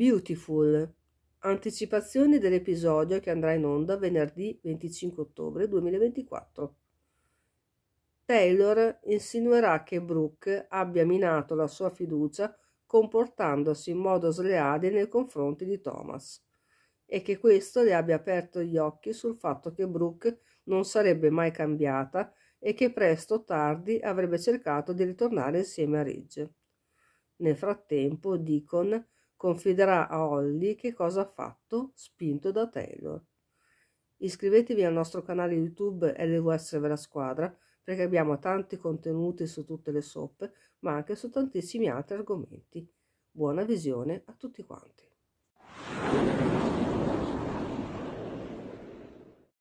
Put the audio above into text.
Beautiful, anticipazione dell'episodio che andrà in onda venerdì 25 ottobre 2024. Taylor insinuerà che Brooke abbia minato la sua fiducia comportandosi in modo sleale nei confronti di Thomas e che questo le abbia aperto gli occhi sul fatto che Brooke non sarebbe mai cambiata e che presto o tardi avrebbe cercato di ritornare insieme a Ridge. Nel frattempo Deacon confiderà a Holly che cosa ha fatto, spinto da Taylor. Iscrivetevi al nostro canale YouTube LVS Vera Squadra perché abbiamo tanti contenuti su tutte le soppe, ma anche su tantissimi altri argomenti. Buona visione a tutti quanti.